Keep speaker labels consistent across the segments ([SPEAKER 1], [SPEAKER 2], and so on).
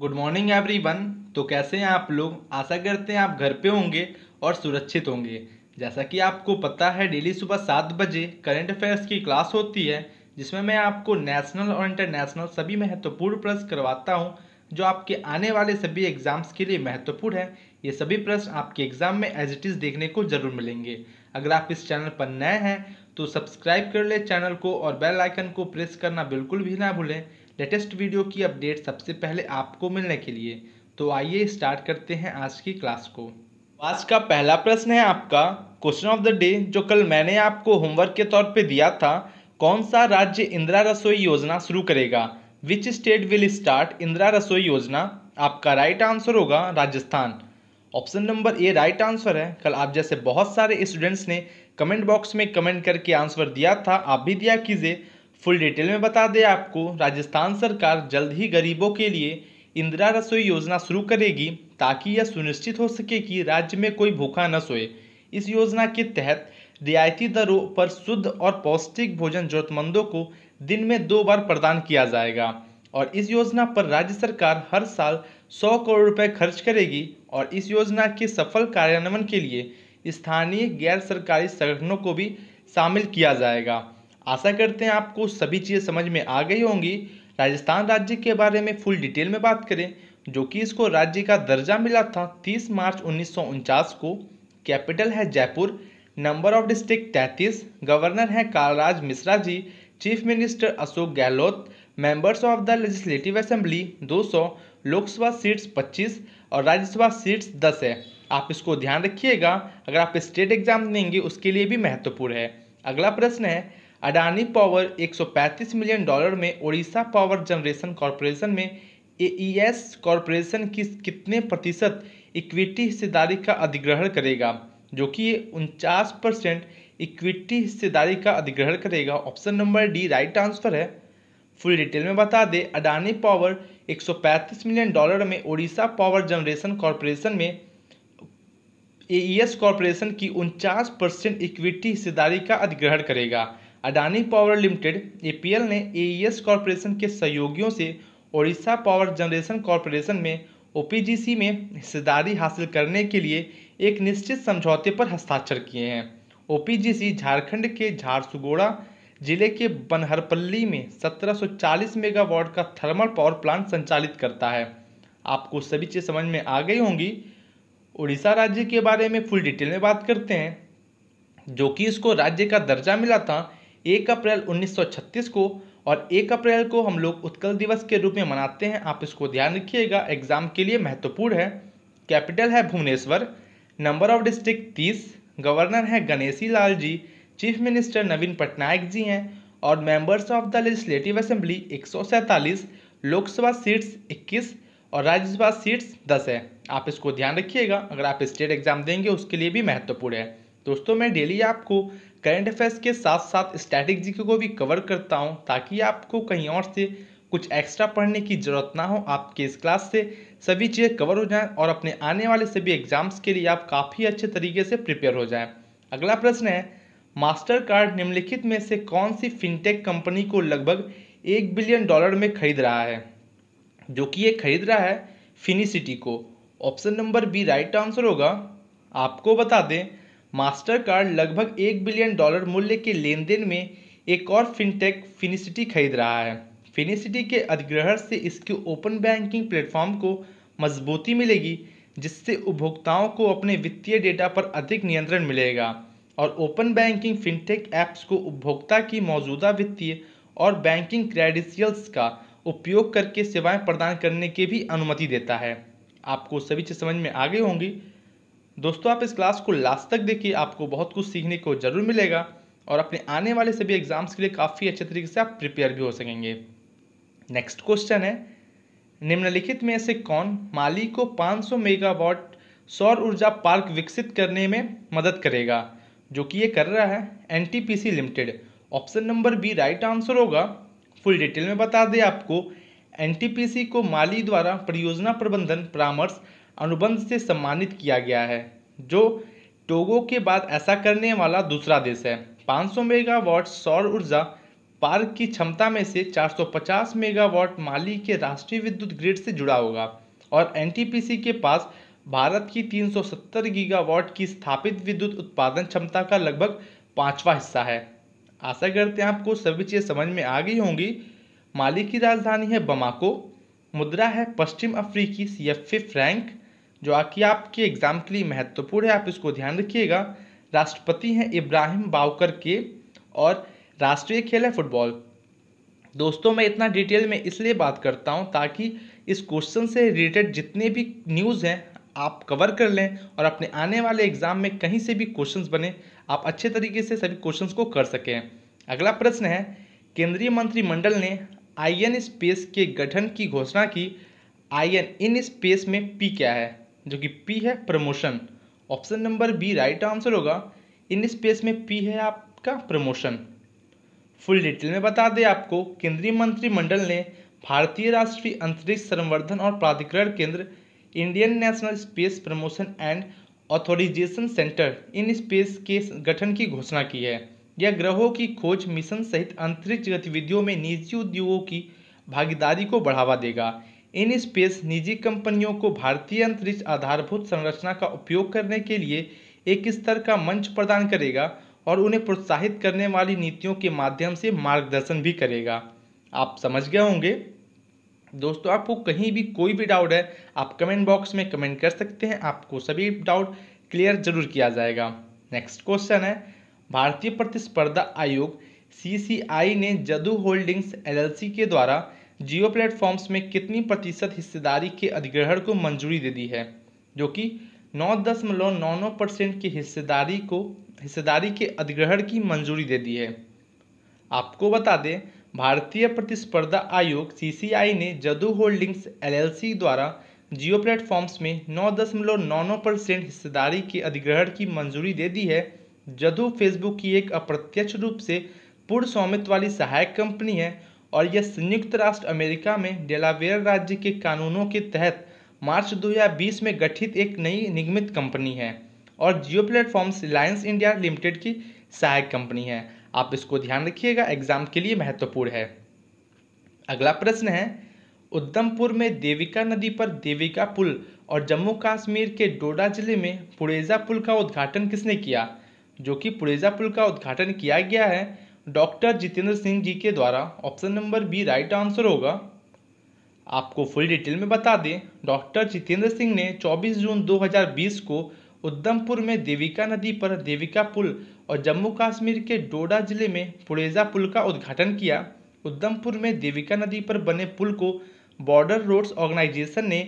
[SPEAKER 1] good morning everyone तो कैसे हैं आप लोग आशा करते हैं आप घर पे होंगे और सुरक्षित होंगे जैसा कि आपको पता है डेली सुबह सात बजे करंट अफेयर्स की क्लास होती है जिसमें मैं आपको नेशनल और इंटरनेशनल सभी महत्वपूर्ण प्रश्न करवाता हूँ जो आपके आने वाले सभी एग्जाम्स के लिए महत्वपूर्ण है ये सभी प्रश्न आपके एग्जाम में एज इट इज़ देखने को जरूर मिलेंगे अगर आप इस चैनल पर नए हैं तो सब्सक्राइब कर ले चैनल को और बेल आइकन को प्रेस करना बिल्कुल भी ना भूलें लेटेस्ट वीडियो की अपडेट सबसे पहले आपको मिलने के लिए तो आइए स्टार्ट करते हैं आज की क्लास को आज का पहला प्रश्न है आपका क्वेश्चन ऑफ द डे जो कल मैंने आपको होमवर्क के तौर पे दिया था कौन सा राज्य इंदिरा रसोई योजना शुरू करेगा which state will start Indira Rasoi Yojana आपका राइट आंसर होगा Rajasthan option number A right answer है कल आप जैसे बहुत सारे स्टूडेंट्स ने कमेंट बॉक्स में कमेंट करके आंसर दिया था आप भी दिया कीजिए फुल डिटेल में बता दें आपको राजस्थान सरकार जल्द ही गरीबों के लिए इंदिरा रसोई योजना शुरू करेगी ताकि यह सुनिश्चित हो सके कि राज्य में कोई भूखा न सोए इस योजना के तहत रियायती दरों पर शुद्ध और पौष्टिक भोजन जरूरतमंदों को दिन में दो बार प्रदान किया जाएगा और इस योजना पर राज्य सरकार हर साल 100 करोड़ रुपए खर्च करेगी और इस योजना के सफल कार्यान्वयन के लिए स्थानीय गैर सरकारी संगठनों को भी शामिल किया जाएगा आशा करते हैं आपको सभी चीज़ें समझ में आ गई होंगी राजस्थान राज्य के बारे में फुल डिटेल में बात करें जो कि इसको राज्य का दर्जा मिला था 30 मार्च उन्नीस को कैपिटल है जयपुर नंबर ऑफ डिस्ट्रिक्ट तैंतीस गवर्नर हैं Kalraj Mishra ji chief minister Ashok Gehlot members of the legislative assembly 200 Lok Sabha seats 25 और राज्यसभा सीट्स 10 है आप इसको ध्यान रखिएगा अगर आप स्टेट एग्जाम देंगे उसके लिए भी महत्वपूर्ण है अगला प्रश्न है अडानी पावर 135 मिलियन डॉलर में ओडिशा पावर जनरेशन कॉरपोरेशन में एईएस e कॉरपोरेशन की कितने प्रतिशत इक्विटी हिस्सेदारी का अधिग्रहण करेगा जो कि उनचास परसेंट इक्विटी हिस्सेदारी का अधिग्रहण करेगा option number D right answer है फुल डिटेल में बता दें अडानी पावर 135 मिलियन डॉलर में ओडिशा पावर जनरेशन कॉरपोरेशन में एईएस e कॉरपोरेशन की उनचास परसेंट इक्विटी हिस्सेदारी का अधिग्रहण करेगा अडानी पावर लिमिटेड ए ने एईएस e कॉरपोरेशन के सहयोगियों से ओडिशा पावर जनरेशन कॉरपोरेशन में ओपीजीसी में हिस्सेदारी हासिल करने के लिए एक निश्चित समझौते पर हस्ताक्षर किए हैं ओपीजीसी झारखंड के झारसुगोड़ा जिले के बनहरपल्ली में 1740 मेगावाट का थर्मल पावर प्लांट संचालित करता है आपको सभी चीज़ समझ में आ गई होंगी उड़ीसा राज्य के बारे में फुल डिटेल में बात करते हैं जो कि इसको राज्य का दर्जा मिला था एक अप्रैल 1936 को और एक अप्रैल को हम लोग उत्कल दिवस के रूप में मनाते हैं आप इसको ध्यान रखिएगा एग्जाम के लिए महत्वपूर्ण है कैपिटल है भुवनेश्वर नंबर ऑफ डिस्ट्रिक्ट तीस गवर्नर हैं गणेशी लाल जी चीफ मिनिस्टर नवीन पटनायक जी हैं और members of the legislative assembly एक लोकसभा सीट्स 21 और राज्यसभा सीट्स 10 है आप इसको ध्यान रखिएगा अगर आप स्टेट एग्जाम देंगे उसके लिए भी महत्वपूर्ण है दोस्तों मैं डेली आपको करंट अफेयर्स के साथ साथ स्टैटिक को भी कवर करता हूँ ताकि आपको कहीं और से कुछ एक्स्ट्रा पढ़ने की ज़रूरत ना हो आपके इस क्लास से सभी चीज़ें कवर हो जाएं और अपने आने वाले सभी एग्जाम्स के लिए आप काफ़ी अच्छे तरीके से प्रिपेयर हो जाएं अगला प्रश्न है मास्टर कार्ड निम्नलिखित में से कौन सी फिनटेक कंपनी को लगभग एक बिलियन डॉलर में खरीद रहा है जो कि ये खरीद रहा है सिटी को option number B right answer होगा आपको बता दें मास्टरकार्ड लगभग एक बिलियन डॉलर मूल्य के लेन देन में एक और फिनटेक फिनिसिटी खरीद रहा है फिनिसिटी के अधिग्रहण से इसके ओपन बैंकिंग प्लेटफॉर्म को मजबूती मिलेगी जिससे उपभोक्ताओं को अपने वित्तीय डेटा पर अधिक नियंत्रण मिलेगा और ओपन बैंकिंग फिनटेक ऐप्स को उपभोक्ता की मौजूदा वित्तीय और बैंकिंग क्रेडिशियल्स का उपयोग करके सेवाएं प्रदान करने की भी अनुमति देता है आपको सभी चीज़ समझ में आ गई होंगी दोस्तों आप इस क्लास को लास्ट तक देखिए आपको बहुत कुछ सीखने को ज़रूर मिलेगा और अपने आने वाले सभी एग्ज़ाम्स के लिए काफ़ी अच्छे तरीके से आप प्रिपेयर भी हो सकेंगे नेक्स्ट क्वेश्चन है निम्नलिखित में से कौन माली को 500 मेगावाट सौर ऊर्जा पार्क विकसित करने में मदद करेगा जो कि ये कर रहा है एन limited option number B right answer होगा फुल डिटेल में बता दें आपको एन को माली द्वारा परियोजना प्रबंधन परामर्श अनुबंध से सम्मानित किया गया है जो टोगो के बाद ऐसा करने वाला दूसरा देश है 500 मेगावाट सौर ऊर्जा पार्क की क्षमता में से 450 मेगावाट माली के राष्ट्रीय विद्युत ग्रिड से जुड़ा होगा और एनटीपीसी के पास भारत की 370 गीगावाट की स्थापित विद्युत उत्पादन क्षमता का लगभग पाँचवा हिस्सा है आशा करते हैं आपको सभी चीज़ समझ में आ गई होंगी माली की राजधानी है बमाको मुद्रा है पश्चिम अफ्रीकी सी एफ फ्रैंक जो कि आपके एग्ज़ाम के लिए महत्वपूर्ण है आप इसको ध्यान रखिएगा राष्ट्रपति हैं इब्राहिम बावकर के और राष्ट्रीय खेल है फुटबॉल दोस्तों मैं इतना डिटेल में इसलिए बात करता हूँ ताकि इस क्वेश्चन से रिलेटेड जितने भी न्यूज़ हैं आप कवर कर लें और अपने आने वाले एग्ज़ाम में कहीं से भी क्वेश्चंस बने आप अच्छे तरीके से सभी क्वेश्चंस को कर सकें अगला प्रश्न है केंद्रीय मंत्रिमंडल ने आई एन स्पेस के गठन की घोषणा की आई एन इन स्पेस में पी क्या है जो कि पी है promotion option number B right answer होगा इन स्पेस में पी है आपका प्रमोशन फुल डिटेल में बता दें आपको केंद्रीय मंत्रिमंडल ने भारतीय राष्ट्रीय अंतरिक्ष संवर्धन और प्राधिकरण केंद्र Indian national space promotion and authorisation centre in space के गठन की घोषणा की है यह ग्रहों की खोज मिशन सहित अंतरिक्ष गतिविधियों में निजी उद्योगों की भागीदारी को बढ़ावा देगा इन स्पेस निजी कंपनियों को भारतीय अंतरिक्ष आधारभूत संरचना का उपयोग करने के लिए एक स्तर का मंच प्रदान करेगा और उन्हें प्रोत्साहित करने वाली नीतियों के माध्यम से मार्गदर्शन भी करेगा आप समझ गए होंगे दोस्तों आपको कहीं भी कोई भी डाउट है आप कमेंट बॉक्स में कमेंट कर सकते हैं आपको सभी डाउट क्लियर जरूर किया जाएगा नेक्स्ट क्वेश्चन है भारतीय प्रतिस्पर्धा आयोग सी ने जदू होल्डिंग्स एल के द्वारा जियो प्लेटफॉर्म्स में कितनी प्रतिशत हिस्सेदारी के अधिग्रहण को मंजूरी दे दी है जो कि नौ दशमलव नौ नौ परसेंट की हिस्सेदारी को हिस्सेदारी के अधिग्रहण की मंजूरी दे दी है आपको बता दें भारतीय प्रतिस्पर्धा आयोग सी ने जदू होल्डिंग्स एल द्वारा जियो प्लेटफॉर्म्स में नौ दशमलव नौ नौ परसेंट हिस्सेदारी के अधिग्रहण की मंजूरी दे दी है जदू फेसबुक की एक अप्रत्यक्ष रूप से पूर्ण स्वामित्व वाली सहायक कंपनी है और यह संयुक्त राष्ट्र अमेरिका में डेलावेयर राज्य के कानूनों के तहत मार्च 2020 में गठित एक नई निगमित कंपनी है और Jio platforms Reliance India limited की सहायक कंपनी है आप इसको ध्यान रखिएगा एग्जाम के लिए महत्वपूर्ण है अगला प्रश्न है उधमपुर में देविका नदी पर देविका पुल और जम्मू कश्मीर के डोडा जिले में पुड़ेजा पुल का उद्घाटन किसने किया जो कि पुड़ेजा पुल का उद्घाटन किया गया है डॉक्टर जितेंद्र सिंह जी के द्वारा option number B right answer होगा आपको फुल डिटेल में बता दें डॉक्टर जितेंद्र सिंह ने 24 जून 2020 को उधमपुर में देविका नदी पर देविका पुल और जम्मू कश्मीर के डोडा जिले में पुड़ेजा पुल का उद्घाटन किया उधमपुर में देविका नदी पर बने पुल को बॉर्डर रोड्स ऑर्गेनाइजेशन ने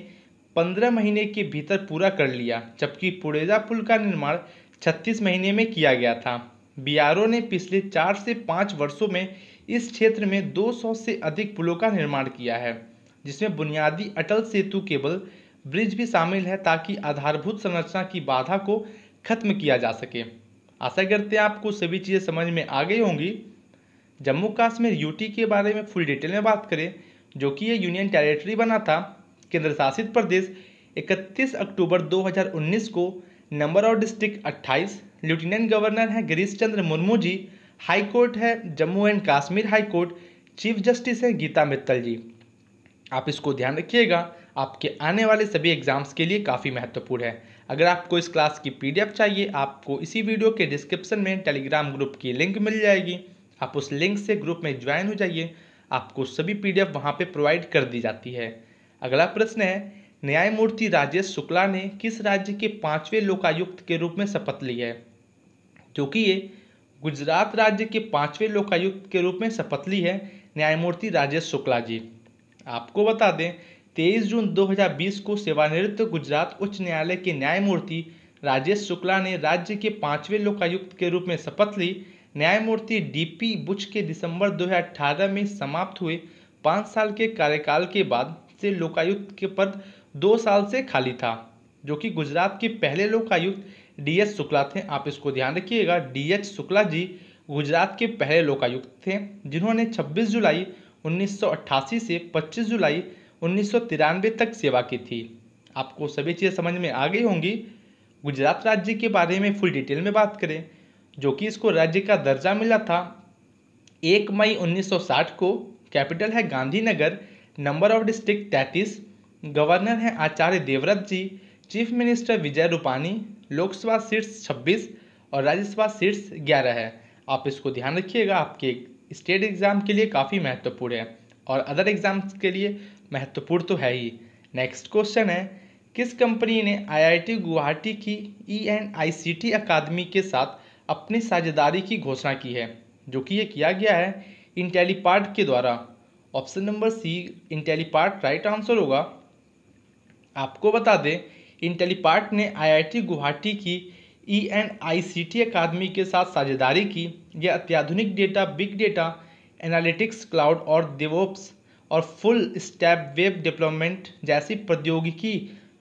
[SPEAKER 1] 15 महीने के भीतर पूरा कर लिया जबकि पुड़ेजा पुल का निर्माण 36 महीने में किया गया था बीआरओ ने पिछले चार से पाँच वर्षों में इस क्षेत्र में 200 से अधिक पुलों का निर्माण किया है जिसमें बुनियादी अटल सेतु केबल ब्रिज भी शामिल है ताकि आधारभूत संरचना की बाधा को खत्म किया जा सके आशा करते हैं आपको सभी चीज़ें समझ में आ गई होंगी जम्मू कश्मीर यूटी के बारे में फुल डिटेल में बात करें जो कि ये यूनियन टेरिटरी बना था केंद्र शासित प्रदेश 31 अक्टूबर 2019 को number of district 28 lieutenant governor हैं गिरीश चंद्र मुर्मू जी हाई कोर्ट है Jammu and Kashmir high court chief justice हैं गीता मित्तल जी आप इसको ध्यान रखिएगा आपके आने वाले सभी एग्जाम्स के लिए काफ़ी महत्वपूर्ण है अगर आपको इस क्लास की पी चाहिए आपको इसी वीडियो के डिस्क्रिप्शन में टेलीग्राम ग्रुप की लिंक मिल जाएगी आप उस लिंक से ग्रुप में ज्वाइन हो जाइए आपको सभी पी डी वहाँ पर प्रोवाइड कर दी जाती है अगला प्रश्न है न्यायमूर्ति राजेश शुक्ला ने किस राज्य के पांचवें लोकायुक्त के रूप में शपथ ली है जो कि ये गुजरात राज्य के पाँचवें लोकायुक्त के रूप में शपथ ली है न्यायमूर्ति राजेश शुक्ला जी आपको बता दें 23 जून 2020 को सेवानिवृत्त गुजरात उच्च न्यायालय के न्यायमूर्ति राजेश शुक्ला ने राज्य के पाँचवें लोकायुक्त के रूप में शपथ ली न्यायमूर्ति डीपी बुच के दिसंबर 2018 में समाप्त हुए पाँच साल के कार्यकाल के बाद से लोकायुक्त के पद दो साल से खाली था जो कि गुजरात के पहले लोकायुक्त डी एच शुक्ला थे आप इसको ध्यान रखिएगा डी एच शुक्ला जी गुजरात के पहले लोकायुक्त थे जिन्होंने 26 जुलाई 1988 से 25 जुलाई उन्नीस तक सेवा की थी आपको सभी चीज़ें समझ में आ गई होंगी गुजरात राज्य के बारे में फुल डिटेल में बात करें जो कि इसको राज्य का दर्जा मिला था एक मई 1960 को कैपिटल है गांधीनगर नंबर ऑफ डिस्ट्रिक्ट तैतीस गवर्नर हैं Acharya Devvrat ji chief minister Vijay Rupani Lok Sabha seats छब्बीस और राज्यसभा सीट्स ग्यारह है आप इसको ध्यान रखिएगा आपके स्टेट एग्ज़ाम के लिए काफ़ी महत्वपूर्ण है और अदर एग्ज़ाम्स के लिए महत्वपूर्ण तो है ही नेक्स्ट क्वेश्चन है किस कंपनी ने आईआईटी गुवाहाटी की ई e अकादमी के साथ अपनी साझेदारी की घोषणा की है जो कि ये किया गया है इंटेलीपार्ट के द्वारा option number C Intellipaat right answer होगा आपको बता दें इंटेलीपार्ट ने आईआईटी गुवाहाटी की ई एन आई सी टी अकादमी के साथ साझेदारी की यह अत्याधुनिक data big data analytics cloud और देवोप्स और फुल स्टैप वेब डेवलपमेंट जैसी प्रौद्योगिकी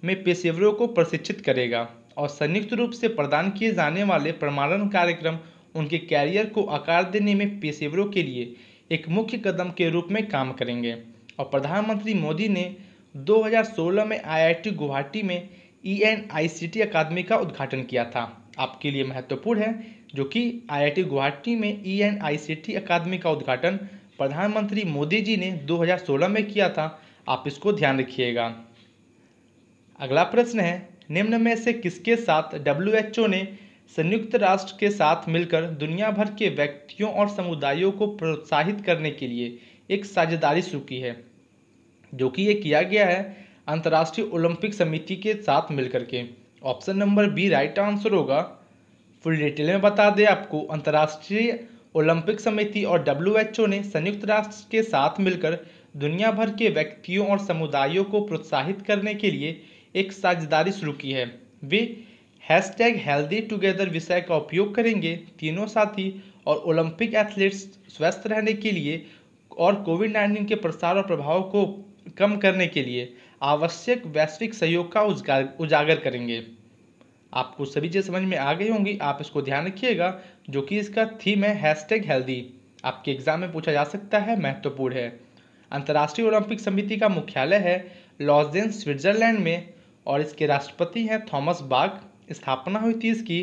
[SPEAKER 1] में पेशेवरों को प्रशिक्षित करेगा और संयुक्त रूप से प्रदान किए जाने वाले प्रमाणन कार्यक्रम उनके कैरियर को आकार देने में पेशेवरों के लिए एक मुख्य कदम के रूप में काम करेंगे और प्रधानमंत्री मोदी ने 2016 में आईआईटी गुवाहाटी में ई e अकादमी का उद्घाटन किया था आपके लिए महत्वपूर्ण है जो कि आईआईटी गुवाहाटी में ई एन आई सी टी अकादमी का उद्घाटन प्रधानमंत्री मोदी जी ने 2016 में किया था आप इसको ध्यान रखिएगा अगला प्रश्न है निम्न में से किसके साथ डब्ल्यू एच ओ ने संयुक्त राष्ट्र के साथ मिलकर दुनिया भर के व्यक्तियों और समुदायों को प्रोत्साहित करने के लिए एक साझेदारी शुरू की है जो कि ये किया गया है अंतर्राष्ट्रीय ओलंपिक समिति के साथ मिलकर के option number B right answer होगा फुल डिटेल में बता दें आपको अंतर्राष्ट्रीय ओलंपिक समिति और डब्ल्यू ने संयुक्त राष्ट्र के साथ मिलकर दुनिया भर के व्यक्तियों और समुदायों को प्रोत्साहित करने के लिए एक साझेदारी शुरू की है वे हैश टैग हेल्दी टुगेदर विषय का उपयोग करेंगे तीनों साथी और ओलंपिक एथलीट्स स्वस्थ रहने के लिए और कोविड नाइन्टीन के प्रसार और प्रभाव को कम करने के लिए आवश्यक वैश्विक सहयोग का उजागर करेंगे आपको सभी चीज़ समझ में आ गई होंगी आप इसको ध्यान रखिएगा जो कि इसका थीम है हैशटैग हेल्दी आपके एग्जाम में पूछा जा सकता है महत्वपूर्ण है अंतर्राष्ट्रीय ओलंपिक समिति का मुख्यालय है लॉजेन स्विट्जरलैंड में और इसके राष्ट्रपति हैं थॉमस बाग स्थापना हुई थी इसकी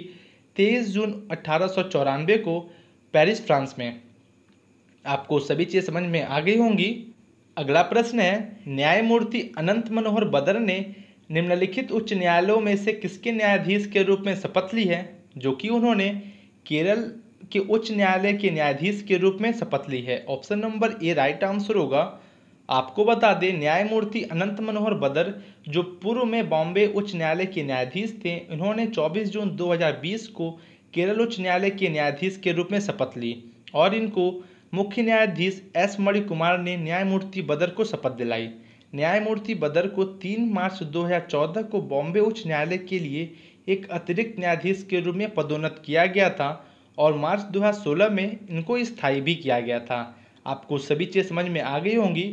[SPEAKER 1] तेईस जून अट्ठारह को पेरिस फ्रांस में आपको सभी चीज़ समझ में आ गई होंगी अगला प्रश्न है न्यायमूर्ति अनंत मनोहर बदर ने निम्नलिखित उच्च न्यायालयों में से किसके न्यायाधीश के रूप में शपथ ली है जो कि उन्होंने केरल के उच्च न्यायालय के न्यायाधीश के रूप में शपथ ली है option number A right answer होगा आपको बता दें न्यायमूर्ति अनंत मनोहर बदर जो पूर्व में बॉम्बे उच्च न्यायालय के न्यायाधीश थे इन्होंने 24 जून 2020 को केरल उच्च न्यायालय के न्यायाधीश के रूप में शपथ ली और इनको मुख्य न्यायाधीश एस मणिकुमार ने न्यायमूर्ति बदर को शपथ दिलाई न्यायमूर्ति बदर को 3 मार्च 2014 को बॉम्बे उच्च न्यायालय के लिए एक अतिरिक्त न्यायाधीश के रूप में पदोन्नत किया गया था और मार्च 2016 में इनको स्थायी भी किया गया था आपको सभी चीज़ समझ में आ गई होंगी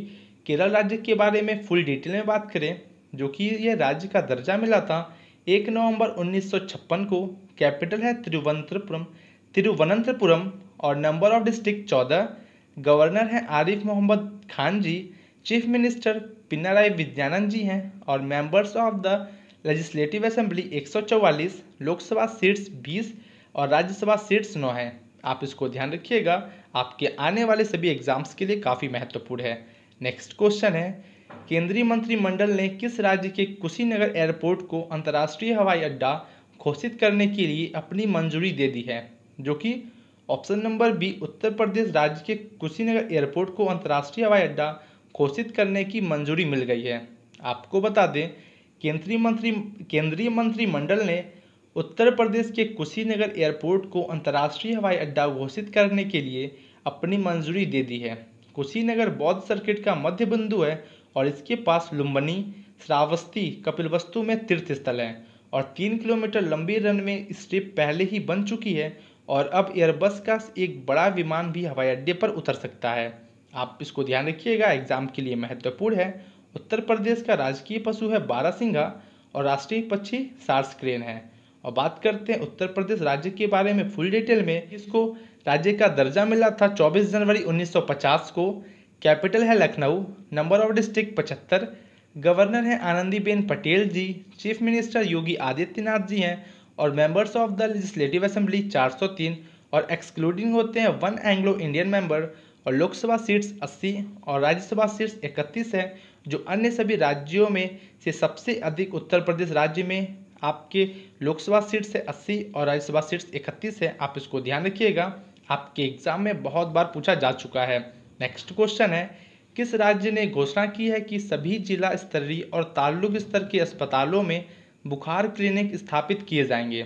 [SPEAKER 1] केरल राज्य के बारे में फुल डिटेल में बात करें जो कि यह राज्य का दर्जा मिला था एक नवंबर 1956 को कैपिटल है तिरुवनंतपुरम तिरुवनंतपुरम और नंबर ऑफ डिस्ट्रिक्ट चौदह गवर्नर हैं आरिफ मोहम्मद खान जी चीफ मिनिस्टर राय विद्यानंद जी हैं और members of the legislative assembly 144 Lok Sabha seats 20 और राज्यसभा सीट्स 9 हैं आप इसको ध्यान रखिएगा आपके आने वाले सभी एग्जाम्स के लिए काफ़ी महत्वपूर्ण है नेक्स्ट क्वेश्चन है केंद्रीय मंत्रिमंडल ने किस राज्य के कुशीनगर एयरपोर्ट को अंतर्राष्ट्रीय हवाई अड्डा घोषित करने के लिए अपनी मंजूरी दे दी है जो कि option number B Uttar Pradesh राज्य के कुशीनगर एयरपोर्ट को अंतर्राष्ट्रीय हवाई अड्डा घोषित करने की मंजूरी मिल गई है आपको बता दें केंद्रीय मंत्री केंद्रीय मंत्रिमंडल ने उत्तर प्रदेश के कुशीनगर एयरपोर्ट को अंतर्राष्ट्रीय हवाई अड्डा घोषित करने के लिए अपनी मंजूरी दे दी है कुशीनगर बौद्ध सर्किट का मध्य बिंदु है और इसके पास लुम्बनी श्रावस्ती कपिलवस्तु में तीर्थ स्थल है और तीन किलोमीटर लंबी रन में स्ट्रिप पहले ही बन चुकी है और अब एयरबस का एक बड़ा विमान भी हवाई अड्डे पर उतर सकता है आप इसको ध्यान रखिएगा एग्जाम के लिए महत्वपूर्ण है उत्तर प्रदेश का राजकीय पशु है बारासिंगा और राष्ट्रीय पक्षी सार्स क्रेन है और बात करते हैं उत्तर प्रदेश राज्य के बारे में फुल डिटेल में इसको राज्य का दर्जा मिला था 24 जनवरी 1950 को कैपिटल है लखनऊ नंबर ऑफ डिस्ट्रिक्ट पचहत्तर गवर्नर हैं आनंदीबेन पटेल जी चीफ मिनिस्टर योगी आदित्यनाथ जी हैं और members of the legislative assembly 403 और एक्सक्लूडिंग होते हैं वन एंग्लो इंडियन मेंबर और लोकसभा सीट्स 80 और राज्यसभा सीट्स 31 है जो अन्य सभी राज्यों में से सबसे अधिक उत्तर प्रदेश राज्य में आपके लोकसभा सीट्स है 80 और राज्यसभा सीट्स इकतीस है आप इसको ध्यान रखिएगा आपके एग्जाम में बहुत बार पूछा जा चुका है नेक्स्ट क्वेश्चन है किस राज्य ने घोषणा की है कि सभी जिला स्तरीय और ताल्लुक स्तर के अस्पतालों में बुखार क्लिनिक स्थापित किए जाएंगे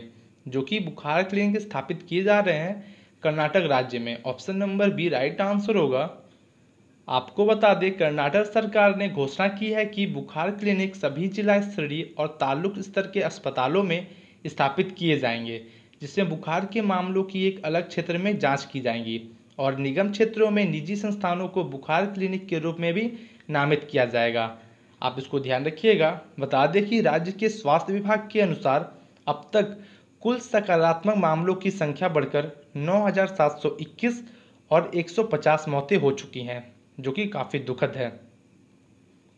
[SPEAKER 1] जो कि बुखार क्लिनिक स्थापित किए जा रहे हैं कर्नाटक राज्य में option number B right answer होगा आपको बता दें कर्नाटक सरकार ने घोषणा की है कि बुखार क्लिनिक सभी जिला स्तरीय और ताल्लुक स्तर के अस्पतालों में स्थापित किए जाएंगे जिसमें बुखार के मामलों की एक अलग क्षेत्र में जांच की जाएंगी और निगम क्षेत्रों में निजी संस्थानों को बुखार क्लिनिक के रूप में भी नामित किया जाएगा आप इसको ध्यान रखिएगा बता दें कि राज्य के स्वास्थ्य विभाग के अनुसार अब तक कुल सकारात्मक मामलों की संख्या बढ़कर 9,721 और 150 मौतें हो चुकी हैं जो कि काफ़ी दुखद है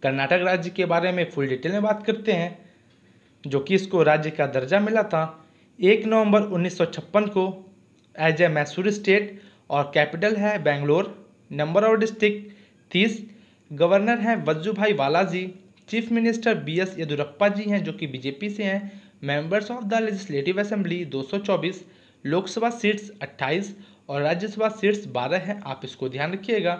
[SPEAKER 1] कर्नाटक राज्य के बारे में फुल डिटेल में बात करते हैं जो कि इसको राज्य का दर्जा मिला था एक नवंबर 1956 को एज ए मैसूर स्टेट और कैपिटल है बेंगलोर नंबर ऑफ डिस्ट्रिक्ट तीस गवर्नर हैं Vajubhai ji chief minister B S Yeddyurappa ji हैं जो कि बीजेपी से हैं members of the legislative assembly 224 Lok Sabha seats 28 और राज्यसभा सीट्स 12 हैं आप इसको ध्यान रखिएगा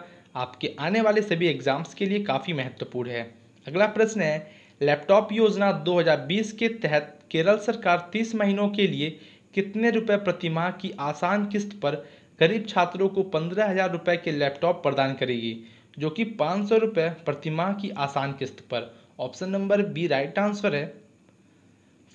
[SPEAKER 1] आपके आने वाले सभी एग्जाम्स के लिए काफ़ी महत्वपूर्ण है अगला प्रश्न है लैपटॉप योजना 2020 के तहत केरल सरकार 30 महीनों के लिए कितने रुपए प्रति माह की आसान किस्त पर गरीब छात्रों को पंद्रह हज़ार रुपये के लैपटॉप प्रदान करेगी जो कि पाँच सौ रुपये प्रतिमाह की आसान किस्त पर option number B right answer है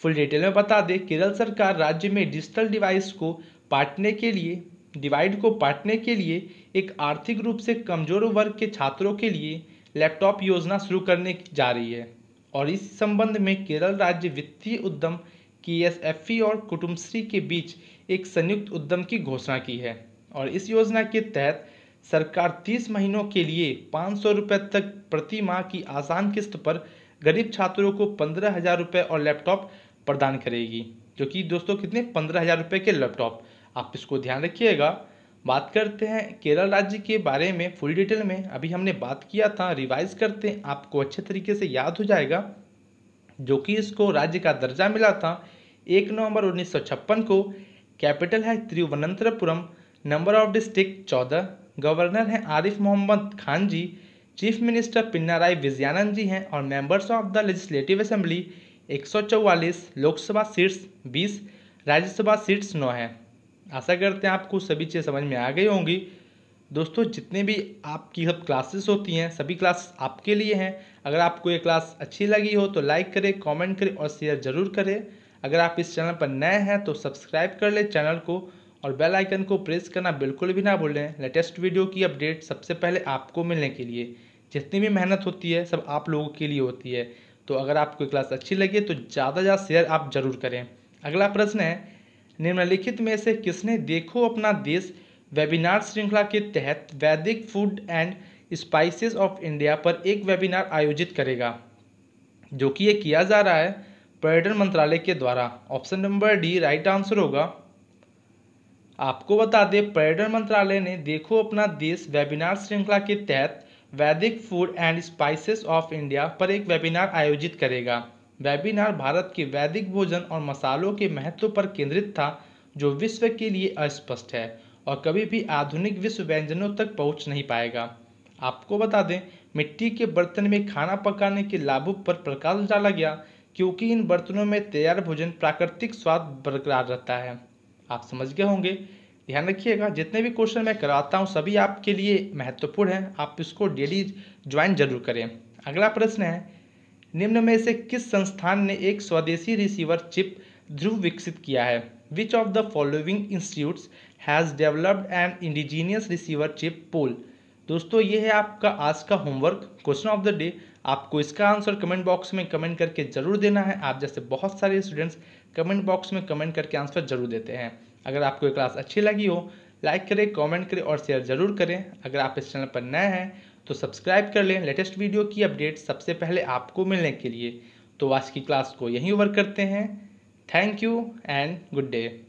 [SPEAKER 1] फुल डिटेल में बता दें केरल सरकार राज्य में डिजिटल डिवाइस को पाटने के लिए डिवाइड को पाटने के लिए एक आर्थिक रूप से कमजोर वर्ग के छात्रों के लिए लैपटॉप योजना शुरू करने जा रही है और इस संबंध में केरल राज्य वित्तीय उद्यम की e और कुटुम्बश्री के बीच एक संयुक्त उद्यम की घोषणा की है और इस योजना के तहत सरकार 30 महीनों के लिए पाँच सौ रुपये तक प्रति माह की आसान किस्त पर गरीब छात्रों को पंद्रह हज़ार रुपये और लैपटॉप प्रदान करेगी जो कि दोस्तों कितने पंद्रह हज़ार रुपये के लैपटॉप आप इसको ध्यान रखिएगा बात करते हैं केरल राज्य के बारे में फुल डिटेल में अभी हमने बात किया था रिवाइज करते हैं आपको अच्छे तरीके से याद हो जाएगा जो कि इसको राज्य का दर्जा मिला था एक नवंबर उन्नीस को कैपिटल है तिरुवनंतपुरम नंबर ऑफ डिस्ट्रिक्ट चौदह गवर्नर हैं आरिफ मोहम्मद खान जी चीफ मिनिस्टर पिन्नाराय विजयानंद जी हैं और members of the legislative assembly 144 Lok Sabha seats 20 Rajya Sabha seats नौ हैं आशा करते हैं आपको सभी चीज़ समझ में आ गई होंगी दोस्तों जितने भी आपकी सब क्लासेस होती हैं सभी क्लासेस आपके लिए हैं अगर आपको ये क्लास अच्छी लगी हो तो लाइक करें कमेंट करें और शेयर ज़रूर करें अगर आप इस चैनल पर नए हैं तो सब्सक्राइब कर लें चैनल को और बेल आइकन को प्रेस करना बिल्कुल भी ना भूलें लेटेस्ट वीडियो की अपडेट सबसे पहले आपको मिलने के लिए जितनी भी मेहनत होती है सब आप लोगों के लिए होती है तो अगर आपको क्लास अच्छी लगे तो ज़्यादा ज़्यादा शेयर आप ज़रूर करें अगला प्रश्न है निम्नलिखित में से किसने देखो अपना देश वेबिनार श्रृंखला के तहत Vedic food and spices of India पर एक वेबिनार आयोजित करेगा जो कि यह किया जा रहा है पर्यटन मंत्रालय के द्वारा option number D right answer होगा आपको बता दें पर्यटन मंत्रालय ने देखो अपना देश वेबिनार श्रृंखला के तहत Vedic food and spices of India पर एक वेबिनार आयोजित करेगा वेबिनार भारत के वैदिक भोजन और मसालों के महत्व पर केंद्रित था जो विश्व के लिए अस्पष्ट है और कभी भी आधुनिक विश्व व्यंजनों तक पहुंच नहीं पाएगा आपको बता दें मिट्टी के बर्तन में खाना पकाने के लाभों पर प्रकाश डाला गया क्योंकि इन बर्तनों में तैयार भोजन प्राकृतिक स्वाद बरकरार रहता है आप समझ गए होंगे ध्यान रखिएगा जितने भी क्वेश्चन मैं कराता हूँ सभी आपके लिए महत्वपूर्ण हैं आप इसको डेली ज्वाइन जरूर करें अगला प्रश्न है निम्न में से किस संस्थान ने एक स्वदेशी रिसीवर चिप ध्रुव विकसित किया है which of the following institutes has developed an indigenous receiver chip poll दोस्तों ये है आपका आज का homework question of the day आपको इसका आंसर कमेंट बॉक्स में कमेंट करके जरूर देना है आप जैसे बहुत सारे स्टूडेंट्स कमेंट बॉक्स में कमेंट करके आंसर जरूर देते हैं अगर आपको ये क्लास अच्छी लगी हो लाइक करें कमेंट करें और शेयर जरूर करें अगर आप इस चैनल पर नए हैं तो सब्सक्राइब कर लें लेटेस्ट वीडियो की अपडेट सबसे पहले आपको मिलने के लिए तो आज की क्लास को यहीं ओवर करते हैं thank you and good day